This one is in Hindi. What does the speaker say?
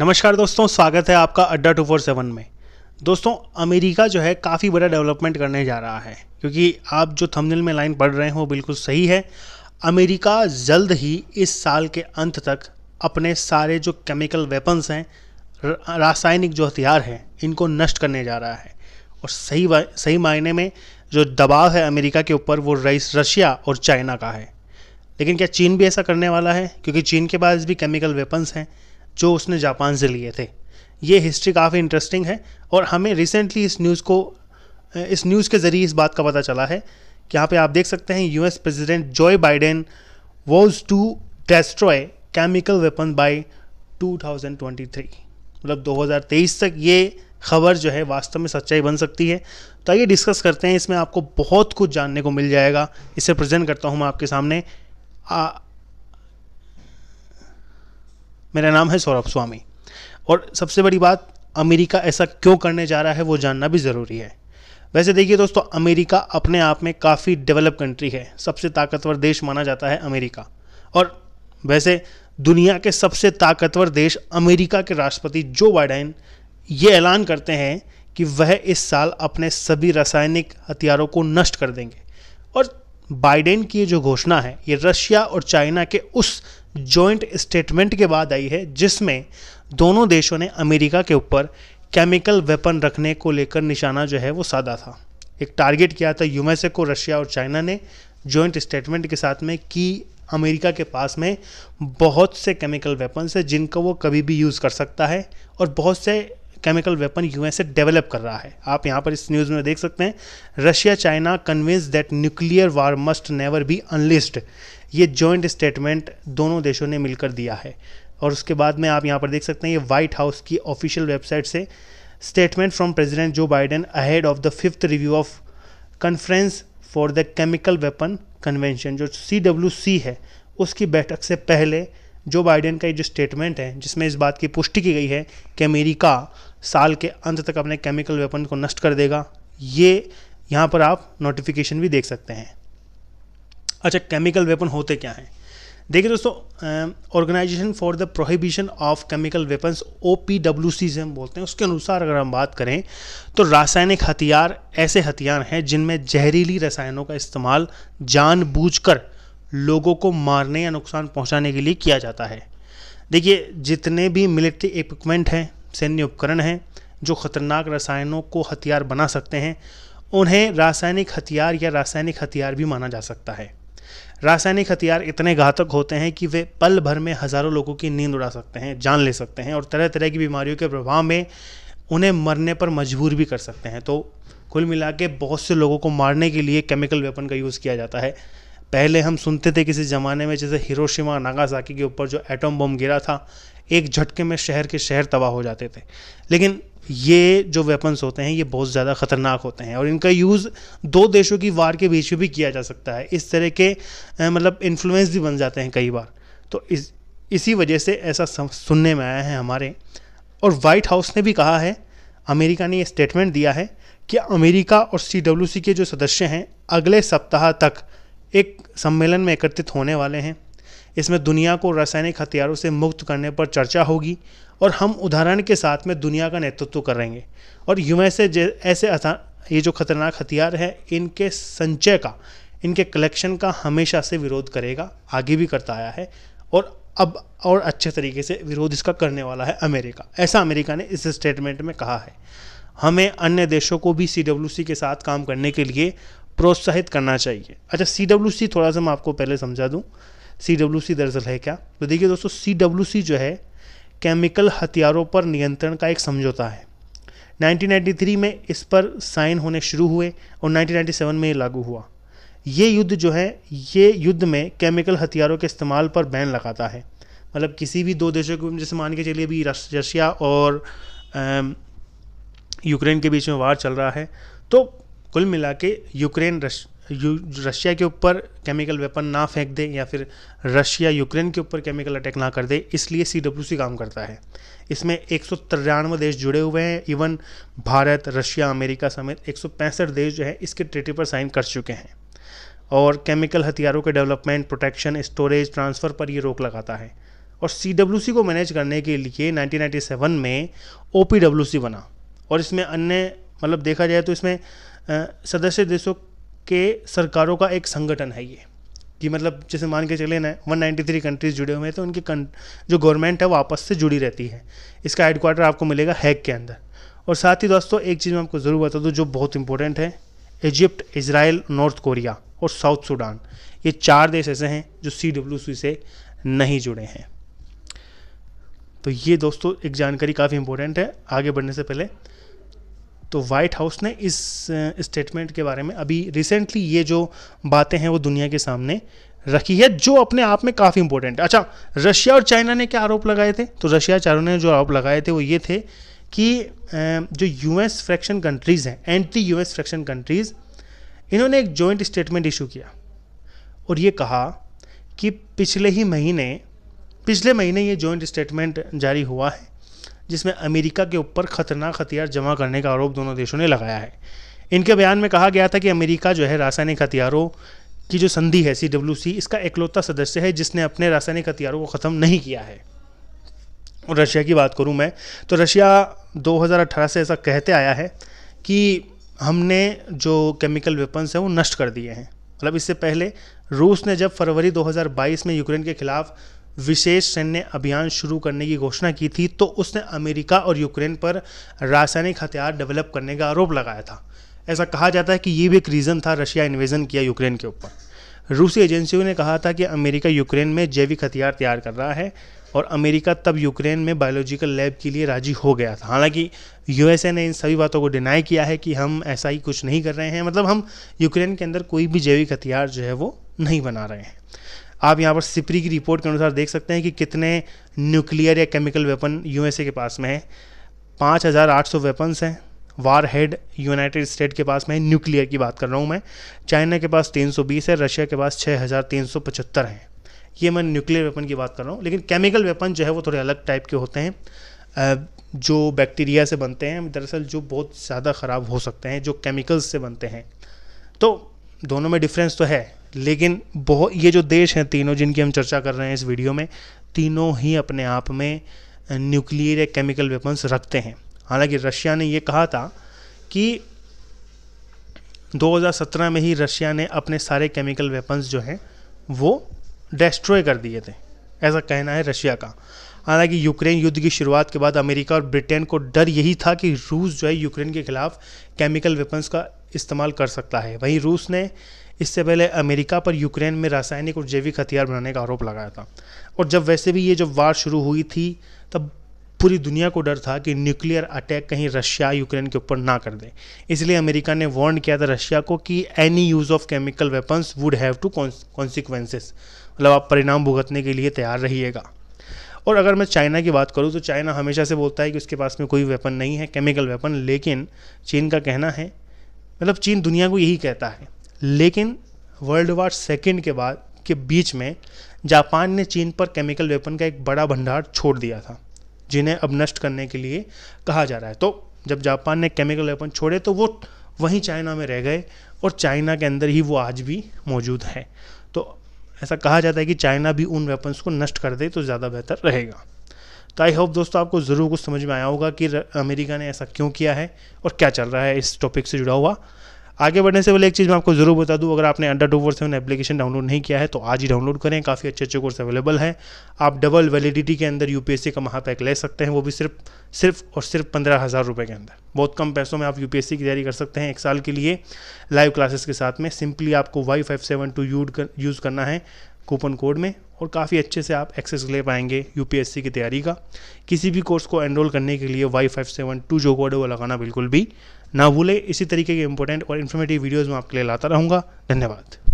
नमस्कार दोस्तों स्वागत है आपका अड्डा टू फोर सेवन में दोस्तों अमेरिका जो है काफ़ी बड़ा डेवलपमेंट करने जा रहा है क्योंकि आप जो थंबनेल में लाइन पढ़ रहे हैं वो बिल्कुल सही है अमेरिका जल्द ही इस साल के अंत तक अपने सारे जो केमिकल वेपन्स हैं रासायनिक जो हथियार हैं इनको नष्ट करने जा रहा है और सही सही मायने में जो दबाव है अमेरिका के ऊपर वो रईस रशिया और चाइना का है लेकिन क्या चीन भी ऐसा करने वाला है क्योंकि चीन के पास भी केमिकल वेपन्स हैं जो उसने जापान से लिए थे ये हिस्ट्री काफ़ी इंटरेस्टिंग है और हमें रिसेंटली इस न्यूज़ को इस न्यूज़ के ज़रिए इस बात का पता चला है कि यहाँ पे आप देख सकते हैं US president Joe Biden was to destroy chemical weapon by 2023 मतलब 2023 तक ये खबर जो है वास्तव में सच्चाई बन सकती है तो आइए डिस्कस करते हैं इसमें आपको बहुत कुछ जानने को मिल जाएगा इसे प्रेजेंट करता हूँ मैं आपके सामने आ, मेरा नाम है सौरभ स्वामी और सबसे बड़ी बात अमेरिका ऐसा क्यों करने जा रहा है वो जानना भी ज़रूरी है वैसे देखिए दोस्तों अमेरिका अपने आप में काफ़ी डेवलप कंट्री है सबसे ताकतवर देश माना जाता है अमेरिका और वैसे दुनिया के सबसे ताकतवर देश अमेरिका के राष्ट्रपति जो बाइडेन ये ऐलान करते हैं कि वह इस साल अपने सभी रासायनिक हथियारों को नष्ट कर देंगे और बाइडेन की जो घोषणा है ये रशिया और चाइना के उस जॉइंट स्टेटमेंट के बाद आई है जिसमें दोनों देशों ने अमेरिका के ऊपर केमिकल वेपन रखने को लेकर निशाना जो है वो साधा था एक टारगेट किया था यूएसए को रशिया और चाइना ने जॉइंट स्टेटमेंट के साथ में कि अमेरिका के पास में बहुत से केमिकल वेपन्स हैं जिनका वो कभी भी यूज़ कर सकता है और बहुत से केमिकल वेपन यूएसए डेवलप कर रहा है आप यहाँ पर इस न्यूज़ में देख सकते हैं Russia China convince that nuclear war must never be unleashed ये जॉइंट स्टेटमेंट दोनों देशों ने मिलकर दिया है और उसके बाद में आप यहाँ पर देख सकते हैं ये वाइट हाउस की ऑफिशियल वेबसाइट से statement from president Joe Biden ahead of the fifth review of conference for the chemical weapon convention जो सी है उसकी बैठक से पहले जो बाइडेन का ये जो स्टेटमेंट है जिसमें इस बात की पुष्टि की गई है कि अमेरिका साल के अंत तक अपने केमिकल वेपन को नष्ट कर देगा ये यहाँ पर आप नोटिफिकेशन भी देख सकते हैं अच्छा केमिकल वेपन होते क्या हैं देखिए दोस्तों organisation for the prohibition of chemical weapons O P W C से हम बोलते हैं उसके अनुसार अगर हम बात करें तो रासायनिक हथियार ऐसे हथियार हैं जिनमें जहरीली रसायनों का इस्तेमाल जानबूझकर लोगों को मारने या नुकसान पहुंचाने के लिए किया जाता है देखिए जितने भी मिलिट्री इक्विपमेंट हैं सैन्य उपकरण हैं जो खतरनाक रसायनों को हथियार बना सकते हैं उन्हें रासायनिक हथियार या रासायनिक हथियार भी माना जा सकता है रासायनिक हथियार इतने घातक होते हैं कि वे पल भर में हज़ारों लोगों की नींद उड़ा सकते हैं जान ले सकते हैं और तरह तरह की बीमारियों के प्रभाव में उन्हें मरने पर मजबूर भी कर सकते हैं तो कुल मिला के बहुत से लोगों को मारने के लिए केमिकल वेपन का यूज़ किया जाता है पहले हम सुनते थे किसी ज़माने में जैसे हिरोशिमा नागासाकी के ऊपर जो एटम बम गिरा था एक झटके में शहर के शहर तबाह हो जाते थे लेकिन ये जो वेपन्स होते हैं ये बहुत ज़्यादा ख़तरनाक होते हैं और इनका यूज़ दो देशों की वार के बीच में भी किया जा सकता है इस तरह के मतलब इन्फ्लुएंस भी बन जाते हैं कई बार तो इस इसी वजह से ऐसा सुनने में आया है हमारे और वाइट हाउस ने भी कहा है अमेरिका ने ये स्टेटमेंट दिया है कि अमेरिका और सी के जो सदस्य हैं अगले सप्ताह तक एक सम्मेलन में एकत्रित होने वाले हैं इसमें दुनिया को रासायनिक हथियारों से मुक्त करने पर चर्चा होगी और हम उदाहरण के साथ में दुनिया का नेतृत्व करेंगे और यू यूएसए ऐसे ये जो खतरनाक हथियार हैं इनके संचय का इनके कलेक्शन का हमेशा से विरोध करेगा आगे भी करता आया है और अब और अच्छे तरीके से विरोध इसका करने वाला है अमेरिका ऐसा अमेरिका ने इस स्टेटमेंट में कहा है हमें अन्य देशों को भी सी के साथ काम करने के लिए प्रोत्साहित करना चाहिए अच्छा सी डब्ल्यू सी थोड़ा सा मैं आपको पहले समझा दूँ सी डब्ल्यू सी दरअसल है क्या तो देखिए दोस्तों सी डब्ल्यू सी जो है केमिकल हथियारों पर नियंत्रण का एक समझौता है 1993 में इस पर साइन होने शुरू हुए और 1997 में ये लागू हुआ ये युद्ध जो है ये युद्ध में केमिकल हथियारों के इस्तेमाल पर बैन लगाता है मतलब किसी भी दो देशों को जैसे मान के चलिए अभी रशिया और यूक्रेन के बीच में वार चल रहा है तो कुल मिला के यूक्रेन रश रशिया के ऊपर केमिकल वेपन ना फेंक दे या फिर रशिया यूक्रेन के ऊपर केमिकल अटैक ना कर दे इसलिए सी डब्ल्यू सी काम करता है इसमें एक सौ तिरानवे देश जुड़े हुए हैं इवन भारत रशिया अमेरिका समेत एक सौ पैंसठ देश जो है इसके ट्रीटी पर साइन कर चुके हैं और केमिकल हथियारों के डेवलपमेंट प्रोटेक्शन स्टोरेज ट्रांसफ़र पर ये रोक लगाता है और सी डब्ल्यू सी को मैनेज करने के लिए 1997 में ओ पी डब्ल्यू सी बना और इसमें अन्य मतलब देखा जाए तो इसमें सदस्य देशों के सरकारों का एक संगठन है ये कि मतलब जैसे मान के चले ना वन कंट्रीज जुड़े हुए हैं तो उनकी जो गवर्नमेंट है वो आपस से जुड़ी रहती है इसका हेडक्वार्टर आपको मिलेगा हैक के अंदर और साथ ही दोस्तों एक चीज़ मैं आपको ज़रूर बता दूँ जो बहुत इंपॉर्टेंट है इजिप्ट इसराइल नॉर्थ कोरिया और साउथ सूडान ये चार देश ऐसे हैं जो सी डब्ल्यू सी से नहीं जुड़े हैं तो ये दोस्तों एक जानकारी काफ़ी इंपॉर्टेंट है आगे बढ़ने से पहले तो वाइट हाउस ने इस स्टेटमेंट के बारे में अभी रिसेंटली ये जो बातें हैं वो दुनिया के सामने रखी है जो अपने आप में काफ़ी इंपॉर्टेंट है अच्छा रशिया और चाइना ने क्या आरोप लगाए थे तो रशिया चारों ने जो आरोप लगाए थे वो ये थे कि जो यूएस फ्रैक्शन कंट्रीज़ हैं एंटी यूएस फ्रैक्शन कंट्रीज़ इन्होंने एक जॉइंट स्टेटमेंट इशू किया और ये कहा कि पिछले ही महीने पिछले महीने ये जॉइंट स्टेटमेंट जारी हुआ है जिसमें अमेरिका के ऊपर खतरनाक हथियार जमा करने का आरोप दोनों देशों ने लगाया है इनके बयान में कहा गया था कि अमेरिका जो है रासायनिक हथियारों की जो संधि है सी डब्ल्यू सी इसका इकलौता सदस्य है जिसने अपने रासायनिक हथियारों को ख़त्म नहीं किया है और रशिया की बात करूँ मैं तो रशिया 2018 से ऐसा कहते आया है कि हमने जो केमिकल वेपन्स हैं वो नष्ट कर दिए हैं मतलब इससे पहले रूस ने जब फरवरी 2022 में यूक्रेन के खिलाफ विशेष सैन्य अभियान शुरू करने की घोषणा की थी तो उसने अमेरिका और यूक्रेन पर रासायनिक हथियार डेवलप करने का आरोप लगाया था ऐसा कहा जाता है कि ये भी एक रीज़न था रशिया इन्वेजन किया यूक्रेन के ऊपर रूसी एजेंसियों ने कहा था कि अमेरिका यूक्रेन में जैविक हथियार तैयार कर रहा है और अमेरिका तब यूक्रेन में बायोलॉजिकल लैब के लिए राजी हो गया था हालांकि यूएसए ने इन सभी बातों को डिनाई किया है कि हम ऐसा ही कुछ नहीं कर रहे हैं मतलब हम यूक्रेन के अंदर कोई भी जैविक हथियार जो है वो नहीं बना रहे हैं आप यहाँ पर सिपरी की रिपोर्ट के अनुसार देख सकते हैं कि कितने न्यूक्लियर या केमिकल वेपन यूएसए के पास में है पाँच हज़ार आठ सौ वेपन्स हैं वार हेड यूनाइटेड स्टेट के पास में न्यूक्लियर की बात कर रहा हूँ मैं चाइना के पास तीन सौ बीस है रशिया के पास छः हज़ार तीन सौ पचहत्तर हैं ये मैं न्यूक्लियर वेपन की बात कर रहा हूँ लेकिन केमिकल वेपन जो है वो थोड़े अलग टाइप के होते हैं जो बैक्टीरिया से बनते हैं दरअसल जो बहुत ज़्यादा ख़राब हो सकते हैं जो केमिकल्स से बनते हैं तो दोनों में डिफरेंस तो है लेकिन बहुत ये जो देश हैं तीनों जिनकी हम चर्चा कर रहे हैं इस वीडियो में तीनों ही अपने आप में न्यूक्लियर या केमिकल वेपन्स रखते हैं हालांकि रशिया ने ये कहा था कि 2017 में ही रशिया ने अपने सारे केमिकल वेपन्स जो हैं वो डेस्ट्रॉय कर दिए थे ऐसा कहना है रशिया का हालांकि यूक्रेन युद्ध की शुरुआत के बाद अमेरिका और ब्रिटेन को डर यही था कि रूस जो है यूक्रेन के खिलाफ केमिकल वेपन्स का इस्तेमाल कर सकता है वहीं रूस ने इससे पहले अमेरिका पर यूक्रेन में रासायनिक और जैविक हथियार बनाने का आरोप लगाया था और जब वैसे भी ये जब वार शुरू हुई थी तब पूरी दुनिया को डर था कि न्यूक्लियर अटैक कहीं रशिया यूक्रेन के ऊपर ना कर दे इसलिए अमेरिका ने वार्न किया था रशिया को कि any use of chemical weapons would have two consequences मतलब आप परिणाम भुगतने के लिए तैयार रहिएगा और अगर मैं चाइना की बात करूँ तो चाइना हमेशा से बोलता है कि उसके पास में कोई वेपन नहीं है केमिकल वेपन लेकिन चीन का कहना है मतलब चीन दुनिया को यही कहता है लेकिन वर्ल्ड वार सेकेंड के बाद के बीच में जापान ने चीन पर केमिकल वेपन का एक बड़ा भंडार छोड़ दिया था जिन्हें अब नष्ट करने के लिए कहा जा रहा है तो जब जापान ने केमिकल वेपन छोड़े तो वो वहीं चाइना में रह गए और चाइना के अंदर ही वो आज भी मौजूद है तो ऐसा कहा जाता है कि चाइना भी उन वेपन्स को नष्ट कर दे तो ज़्यादा बेहतर रहेगा तो आई होप दोस्तों आपको ज़रूर कुछ समझ में आया होगा कि अमेरिका ने ऐसा क्यों किया है और क्या चल रहा है इस टॉपिक से जुड़ा हुआ आगे बढ़ने से पहले एक चीज़ मैं आपको ज़रूर बता दूँ अगर आपने under two four seven application download नहीं किया है तो आज ही डाउनलोड करें काफ़ी अच्छे अच्छे कोर्स अवेलेबल हैं आप डबल वैलिडिटी के अंदर यू का महापैक ले सकते हैं वो भी सिर्फ सिर्फ और सिर्फ पंद्रह हज़ार रुपये के अंदर बहुत कम पैसों में आप यू की तैयारी कर सकते हैं एक साल के लिए लाइव क्लासेस के साथ में सिंपली आपको Y five seven two use करना है कूपन कोड में और काफ़ी अच्छे से आप एक्सेस ले पाएंगे यूपीएससी की तैयारी का किसी भी कोर्स को एनरोल करने के लिए वाई फाइव सेवन टू जो कोड है वो लगाना बिल्कुल भी ना भूले इसी तरीके के इंपॉर्टेंट और इन्फॉर्मेटिव वीडियोज़ मैं आपके लिए लाता रहूँगा धन्यवाद